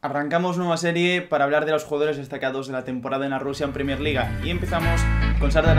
Arrancamos nueva serie para hablar de los jugadores destacados de la temporada en la Rusia en Premier Liga y empezamos con Sardar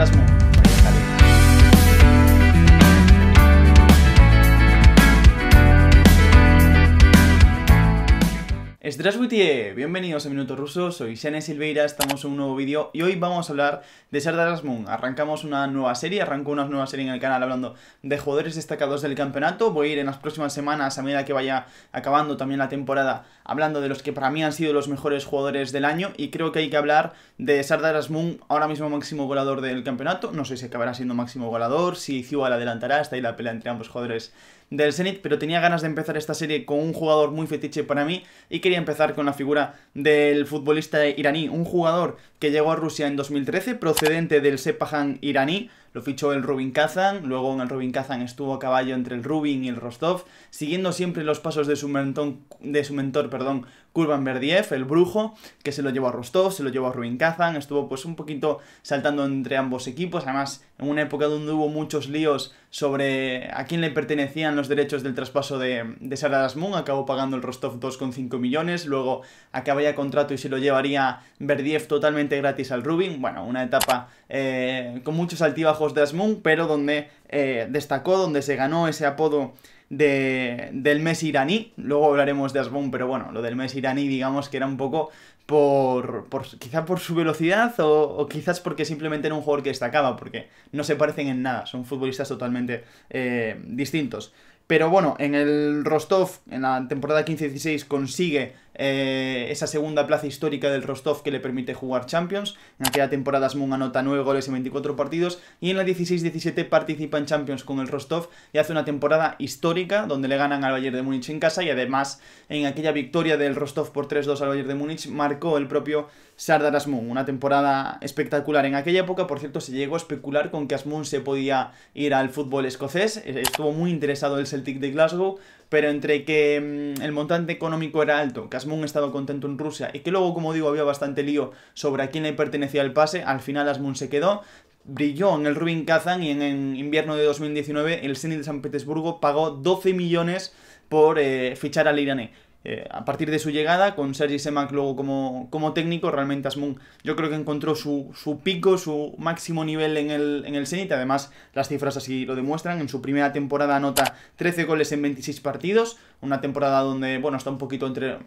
Strasbutie, bienvenidos a Minuto Ruso, soy Sene Silveira, estamos en un nuevo vídeo y hoy vamos a hablar de Sardar Moon. Arrancamos una nueva serie, Arrancó una nueva serie en el canal hablando de jugadores destacados del campeonato. Voy a ir en las próximas semanas, a medida que vaya acabando también la temporada, hablando de los que para mí han sido los mejores jugadores del año y creo que hay que hablar de Sardar Moon, ahora mismo máximo goleador del campeonato. No sé si acabará siendo máximo goleador, si la adelantará, está ahí la pelea entre ambos jugadores del Zenit, pero tenía ganas de empezar esta serie con un jugador muy fetiche para mí y quería empezar con la figura del futbolista iraní, un jugador que llegó a Rusia en 2013, procedente del Sepahan iraní, lo fichó el Rubin Kazan, luego en el Rubin Kazan estuvo a caballo entre el Rubin y el Rostov, siguiendo siempre los pasos de su, mentor, de su mentor perdón, Kurban Berdiev, el brujo, que se lo llevó a Rostov, se lo llevó a Rubin Kazan, estuvo pues un poquito saltando entre ambos equipos, además en una época donde hubo muchos líos sobre a quién le pertenecían los derechos del traspaso de, de acabó pagando el Rostov 2,5 millones, luego acabaría contrato y se lo llevaría Berdiev totalmente gratis al Rubin, bueno, una etapa eh, con muchos altibajos de Asmung, pero donde eh, destacó, donde se ganó ese apodo de, del mes iraní. Luego hablaremos de Asbun, pero bueno, lo del mes iraní digamos que era un poco por, por quizá por su velocidad o, quizás porque simplemente era un jugador que destacaba, porque no se parecen en nada, son futbolistas totalmente eh, distintos. Pero bueno, en el Rostov, en la temporada 15-16, consigue eh, esa segunda plaza histórica del Rostov que le permite jugar Champions. En aquella temporada Asmoun anota 9 goles en 24 partidos y en la 16-17 participa en Champions con el Rostov y hace una temporada histórica donde le ganan al Bayern de Múnich en casa y además en aquella victoria del Rostov por 3-2 al Bayern de Múnich marcó el propio Sardar Asmun. Una temporada espectacular. En aquella época, por cierto, se llegó a especular con que Asmun se podía ir al fútbol escocés. Estuvo muy interesado el Celtic de Glasgow, pero entre que mm, el montante económico era alto, que Asmund estaba contento en Rusia y que luego, como digo, había bastante lío sobre a quién le pertenecía el pase, al final Asmund se quedó, brilló en el Rubin Kazan y en, invierno de 2019 el Zenit de San Petersburgo pagó 12 millones por eh, fichar al iraní. Eh, a partir de su llegada, con Sergi Semak luego como, como técnico, realmente Asmund yo creo que encontró su, su pico, su máximo nivel en el, en el Zenit, además las cifras así lo demuestran, en su primera temporada anota 13 goles en 26 partidos, una temporada donde, bueno, está un poquito entre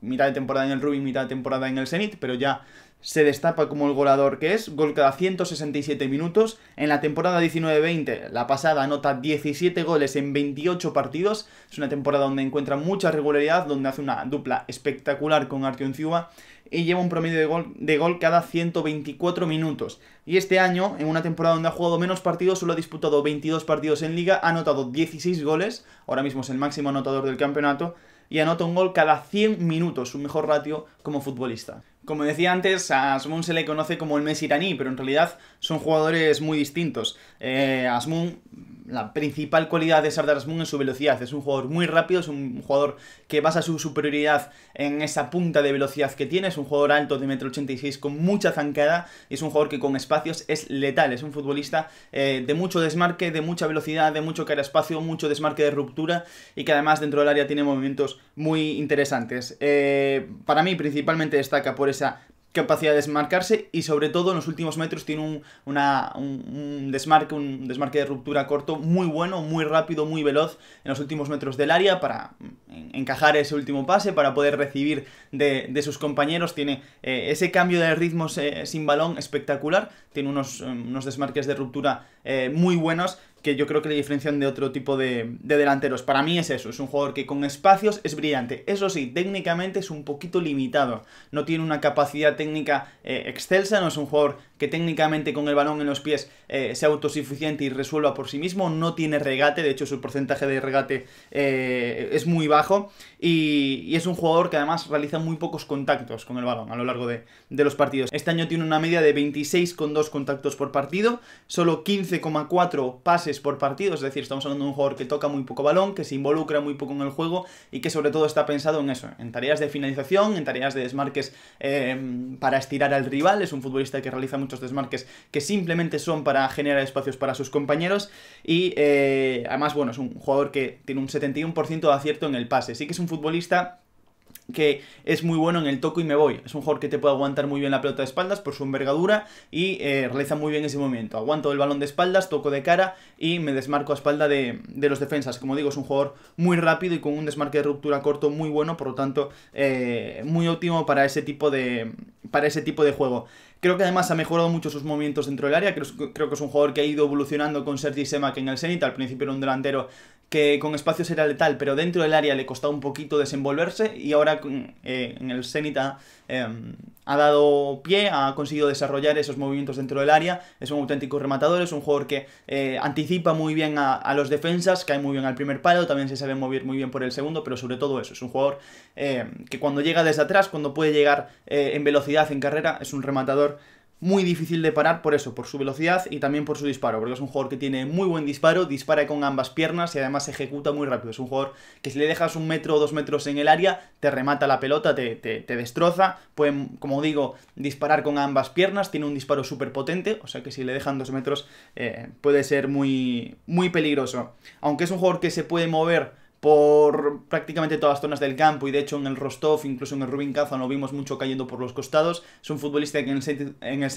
mitad de temporada en el Rubin, mitad de temporada en el Zenit, pero ya se destapa como el goleador que es, gol cada 167 minutos, en la temporada 19-20, la pasada anota 17 goles en 28 partidos, es una temporada donde encuentra mucha regularidad, donde hace una dupla espectacular con en Ciuba y lleva un promedio de gol, de gol cada 124 minutos. Y este año, en una temporada donde ha jugado menos partidos, solo ha disputado 22 partidos en liga, ha anotado 16 goles, ahora mismo es el máximo anotador del campeonato, y anota un gol cada 100 minutos, su mejor ratio como futbolista. Como decía antes, a Asmun se le conoce como el Messi iraní, pero en realidad son jugadores muy distintos. Eh, Asmun, la principal cualidad de Sardar Asmun es su velocidad. Es un jugador muy rápido, es un jugador que basa su superioridad en esa punta de velocidad que tiene. Es un jugador alto de 1,86m con mucha zancada y es un jugador que con espacios es letal. Es un futbolista eh, de mucho desmarque, de mucha velocidad, de mucho cara a espacio, mucho desmarque de ruptura y que además dentro del área tiene movimientos muy interesantes. Eh, para mí principalmente destaca por esa capacidad de desmarcarse y sobre todo en los últimos metros tiene un, un, desmarque, de ruptura corto muy bueno, muy rápido, muy veloz en los últimos metros del área para encajar ese último pase, para poder recibir de, sus compañeros. Tiene eh, ese cambio de ritmos eh, sin balón espectacular, tiene unos, eh, desmarques de ruptura muy buenos que yo creo que le diferencian de otro tipo de, delanteros. Para mí es eso, es un jugador que con espacios es brillante. Eso sí, técnicamente es un poquito limitado. No tiene una capacidad técnica eh, excelsa, no es un jugador que técnicamente con el balón en los pies eh, sea autosuficiente y resuelva por sí mismo, no tiene regate, de hecho su porcentaje de regate eh, es muy bajo y, es un jugador que además realiza muy pocos contactos con el balón a lo largo de, los partidos. Este año tiene una media de 26,2 contactos por partido, solo 15,4 pases por partido, es decir, estamos hablando de un jugador que toca muy poco balón, que se involucra muy poco en el juego y que sobre todo está pensado en eso, en tareas de finalización, en tareas de desmarques eh, para estirar al rival, es un futbolista que realiza mucho desmarques que simplemente son para generar espacios para sus compañeros. Y eh, además, bueno, es un jugador que tiene un 71% de acierto en el pase. Sí que es un futbolista que es muy bueno en el toco y me voy. Es un jugador que te puede aguantar muy bien la pelota de espaldas por su envergadura y eh, realiza muy bien ese movimiento. Aguanto el balón de espaldas, toco de cara y me desmarco a espalda de, los defensas. Como digo, es un jugador muy rápido y con un desmarque de ruptura corto muy bueno, por lo tanto, eh, muy óptimo para ese tipo de, para ese tipo de juego. Creo que además ha mejorado mucho sus movimientos dentro del área. Creo, que es un jugador que ha ido evolucionando con Sergi Semak en el Zenit al principio era un delantero que con espacios era letal, pero dentro del área le costaba un poquito desenvolverse y ahora mm, eh, en el Zenit em, ha, dado pie, ha conseguido desarrollar esos movimientos dentro del área, es un auténtico rematador, es un jugador que eh, anticipa muy bien a, los defensas, cae muy bien al primer palo, también se sabe mover muy bien por el segundo, pero sobre todo eso, es un jugador eh, que cuando llega desde atrás, cuando puede llegar en velocidad, en carrera, es un rematador muy difícil de parar por eso, por su velocidad y también por su disparo, porque es un jugador que tiene muy buen disparo, dispara con ambas piernas y además ejecuta muy rápido. Es un jugador que si le dejas un metro o dos metros en el área, te remata la pelota, te, destroza, puede, como digo, disparar con ambas piernas, tiene un disparo súper potente, o sea que si le dejan dos metros eh, puede ser muy, muy peligroso. Aunque es un jugador que se puede mover por prácticamente todas las zonas del campo y de hecho en el Rostov, incluso en el Rubin Kazan lo vimos mucho cayendo por los costados. Es un futbolista que en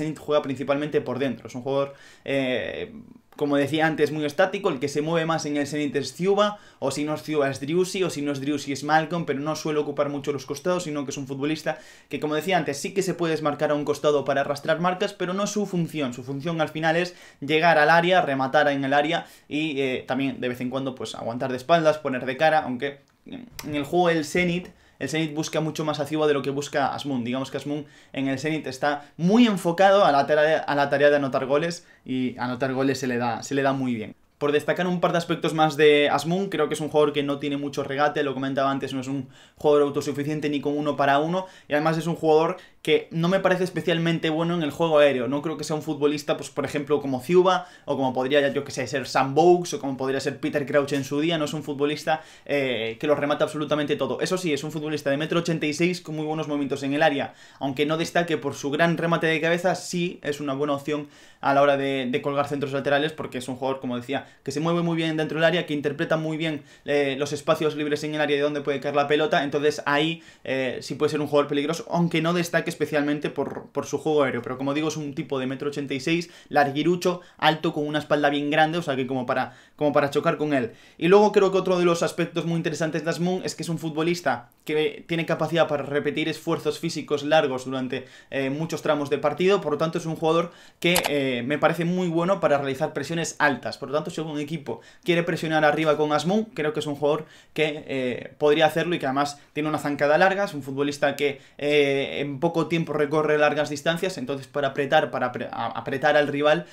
el juega principalmente por dentro. Es un jugador eh, como decía antes, muy estático, el que se mueve más en el Zenit es Ciuba, o si no es Ciuba es Driussi, o si no es Driussi es Malcolm, pero no suele ocupar mucho los costados, sino que es un futbolista que, como decía antes, sí que se puede desmarcar a un costado para arrastrar marcas, pero no es su función, su función al final es llegar al área, rematar en el área y eh, también de vez en cuando pues aguantar de espaldas, poner de cara, aunque en el juego el Zenit el Zenit busca mucho más activo de lo que busca Asmund. Digamos que Asmund en el Zenit está muy enfocado a la, tarea, de anotar goles y anotar goles se le da, se le da muy bien. Por destacar un par de aspectos más de Asmun, creo que es un jugador que no tiene mucho regate, lo comentaba antes, no es un jugador autosuficiente ni con uno para uno, y además es un jugador que no me parece especialmente bueno en el juego aéreo. No creo que sea un futbolista, pues por ejemplo, como Ciuba, o como podría, yo que sé, ser Sam Bowes, o como podría ser Peter Crouch en su día. No es un futbolista eh, que lo remata absolutamente todo. Eso sí, es un futbolista de metro 86 con muy buenos movimientos en el área. Aunque no destaque por su gran remate de cabeza, sí es una buena opción a la hora de, colgar centros laterales, porque es un jugador, como decía, que se mueve muy bien dentro del área, que interpreta muy bien eh, los espacios libres en el área de donde puede caer la pelota. Entonces ahí eh, sí puede ser un jugador peligroso, aunque no destaque especialmente por, su juego aéreo, pero como digo es un tipo de 1,86m, larguirucho, alto, con una espalda bien grande, o sea que como para, como para chocar con él. Y luego creo que otro de los aspectos muy interesantes de Asmun es que es un futbolista que tiene capacidad para repetir esfuerzos físicos largos durante eh, muchos tramos de partido, por lo tanto es un jugador que eh, me parece muy bueno para realizar presiones altas, por lo tanto si un equipo quiere presionar arriba con Asmund, creo que es un jugador que eh, podría hacerlo y que además tiene una zancada larga, es un futbolista que en poco tiempo recorre largas distancias, entonces para apretar, para apretar al rival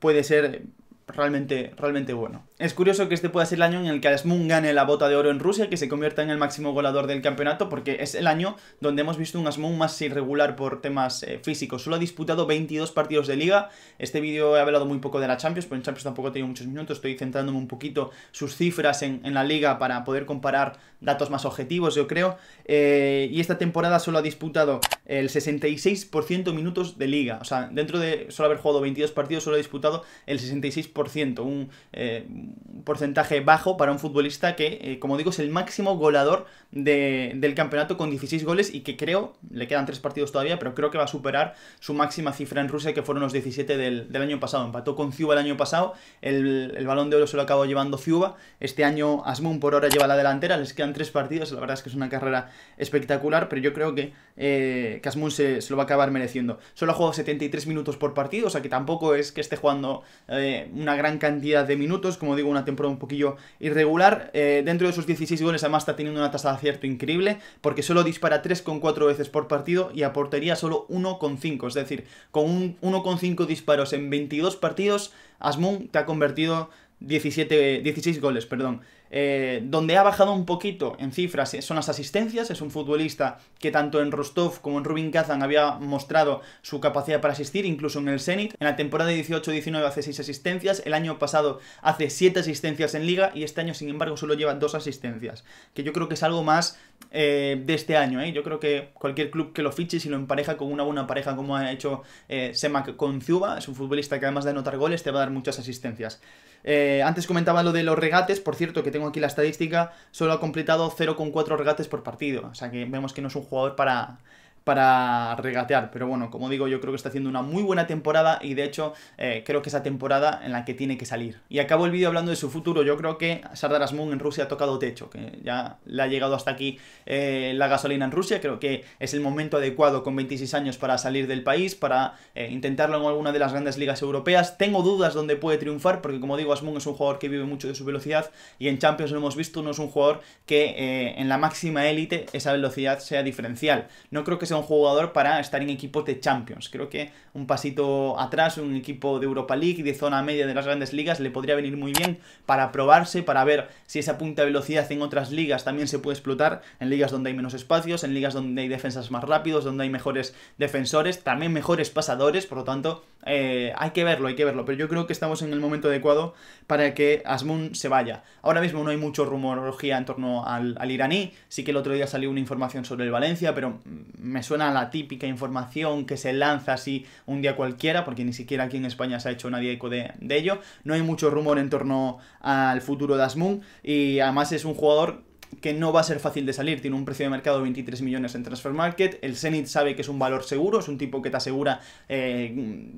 puede ser realmente, realmente bueno. Es curioso que este pueda ser el año en el que Asmun gane la bota de oro en Rusia, que se convierta en el máximo goleador del campeonato, porque es el año donde hemos visto un Asmoon más irregular por temas eh, físicos. Solo ha disputado 22 partidos de liga. Este vídeo he hablado muy poco de la Champions, pero en Champions tampoco he tenido muchos minutos. Estoy centrándome un poquito sus cifras en, la liga para poder comparar datos más objetivos, yo creo. Eh, y esta temporada solo ha disputado el 66% minutos de liga. O sea, dentro de solo haber jugado 22 partidos, solo ha disputado el 66% un, eh, porcentaje bajo para un futbolista que, eh, como digo, es el máximo goleador del campeonato con 16 goles y que creo, le quedan 3 partidos todavía, pero creo que va a superar su máxima cifra en Rusia, que fueron los 17 del, año pasado. Empató con Ciuba el año pasado, el, balón de oro se lo acabó llevando Ciuba, este año Asmun por ahora lleva la delantera, les quedan 3 partidos, la verdad es que es una carrera espectacular, pero yo creo que, eh, se, lo va a acabar mereciendo. Solo ha jugado 73 minutos por partido, o sea que tampoco es que esté jugando eh, una gran cantidad de minutos, como digo, una temporada un poquillo irregular. Eh, dentro de sus 16 goles además está teniendo una tasa de acierto increíble, porque solo dispara 3,4 veces por partido y aportaría solo 1,5, es decir, con un 1,5 disparos en 22 partidos, Asmund te ha convertido 17, 16 goles, perdón. Eh, donde ha bajado un poquito en cifras eh, son las asistencias, es un futbolista que tanto en Rostov como en Rubin Kazan había mostrado su capacidad para asistir, incluso en el Zenit, en la temporada 18-19 hace 6 asistencias, el año pasado hace 7 asistencias en liga y este año sin embargo solo lleva 2 asistencias, que yo creo que es algo más eh, de este año, yo creo que cualquier club que lo fiche y lo empareja con una buena pareja como ha hecho Semak con Zuba es un futbolista que además de anotar goles te va a dar muchas asistencias. Eh, antes comentaba lo de los regates, por cierto, que tengo aquí la estadística, solo ha completado 0,4 regates por partido. O sea que vemos que no es un jugador para, para regatear. Pero bueno, como digo, yo creo que está haciendo una muy buena temporada y de hecho eh, creo que esa temporada en la que tiene que salir. Y acabo el vídeo hablando de su futuro. Yo creo que Sardar Asmung en Rusia ha tocado techo, que ya le ha llegado hasta aquí eh, la gasolina en Rusia. Creo que es el momento adecuado con 26 años para salir del país, para eh, intentarlo en alguna de las grandes ligas europeas. Tengo dudas donde puede triunfar, porque como digo, Asmung es un jugador que vive mucho de su velocidad y en Champions lo hemos visto, no es un jugador que en la máxima élite esa velocidad sea diferencial. No creo que sea un jugador para estar en equipos de Champions. Creo que un pasito atrás, un equipo de Europa League de zona media de las grandes ligas le podría venir muy bien para probarse, para ver si esa punta de velocidad en otras ligas también se puede explotar, en ligas donde hay menos espacios, en ligas donde hay defensas más rápidos, donde hay mejores defensores, también mejores pasadores, por lo tanto, eh, hay que verlo, hay que verlo, pero yo creo que estamos en el momento adecuado para que Asmun se vaya. Ahora mismo no hay mucho rumorología en torno al, al iraní, sí que el otro día salió una información sobre el Valencia, pero me suena la típica información que se lanza así un día cualquiera, porque ni siquiera aquí en España se ha hecho nadie eco de, ello. No hay mucho rumor en torno al futuro de Asmun y además es un jugador que no va a ser fácil de salir, tiene un precio de mercado de 23 millones en Transfer Market, el Zenit sabe que es un valor seguro, es un tipo que te asegura eh,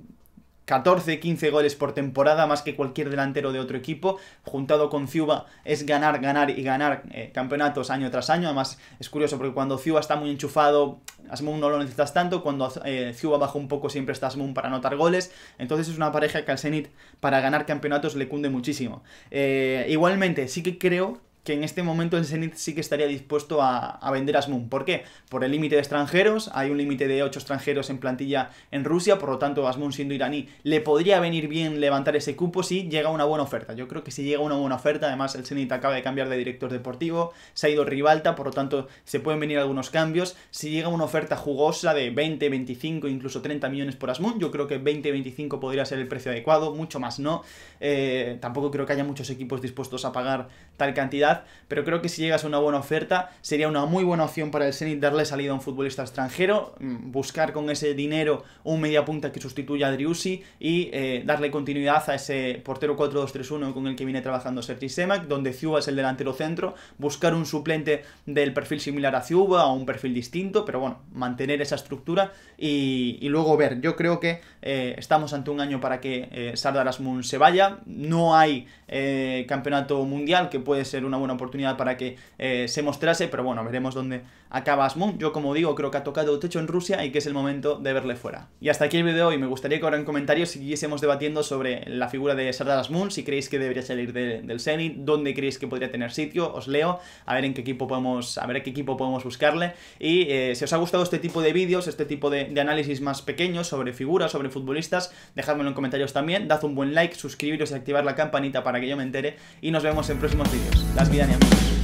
14, 15 goles por temporada, más que cualquier delantero de otro equipo. Juntado con Ciuba es ganar, ganar y ganar eh, campeonatos año tras año. Además, es curioso porque cuando Ciuba está muy enchufado, Asmoon no lo necesitas tanto. Cuando eh, Ciuba baja un poco, siempre está Asmoon para anotar goles. Entonces, es una pareja que al Zenit para ganar campeonatos le cunde muchísimo. Eh, igualmente, sí que creo que en este momento el Zenit sí que estaría dispuesto a, vender a Asmun. ¿Por qué? Por el límite de extranjeros, hay un límite de 8 extranjeros en plantilla en Rusia, por lo tanto Asmun siendo iraní le podría venir bien levantar ese cupo si llega una buena oferta. Yo creo que si llega una buena oferta, además el Zenit acaba de cambiar de director deportivo, se ha ido Rivalta, por lo tanto se pueden venir algunos cambios. Si llega una oferta jugosa de 20, 25, incluso 30 millones por Asmun, yo creo que 20, 25 podría ser el precio adecuado, mucho más no. Eh, tampoco creo que haya muchos equipos dispuestos a pagar tal cantidad, pero creo que si llegas a una buena oferta, sería una muy buena opción para el Zenit darle salida a un futbolista extranjero, mm, buscar con ese dinero un media punta que sustituya a Driussi y eh, darle continuidad a ese portero 4-2-3-1 con el que viene trabajando Sergi Semak, donde Ciuba es el delantero centro, buscar un suplente del perfil similar a Ciuba o un perfil distinto, pero bueno, mantener esa estructura y, luego ver. Yo creo que eh, estamos ante un año para que eh, Sardar se vaya, no hay eh, campeonato mundial que puede ser una buena oportunidad para que eh, se mostrase, pero bueno, veremos dónde acaba Moon, Yo, como digo, creo que ha tocado techo en Rusia y que es el momento de verle fuera. Y hasta aquí el video y me gustaría que ahora en comentarios siguiésemos debatiendo sobre la figura de Moon. si creéis que debería salir del Zenit, dónde creéis que podría tener sitio, os leo, a ver en qué equipo podemos, a ver qué equipo podemos buscarle. Y eh, si os ha gustado este tipo de vídeos, este tipo de, análisis más pequeños sobre figuras, sobre futbolistas, dejadmelo en comentarios también, dad un buen like, suscribiros y activar la campanita para que yo me entere y nos vemos en próximos vídeos. Las vidas amigos.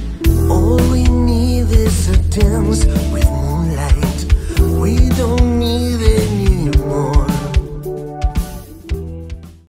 this a dance with moonlight. We don't need it.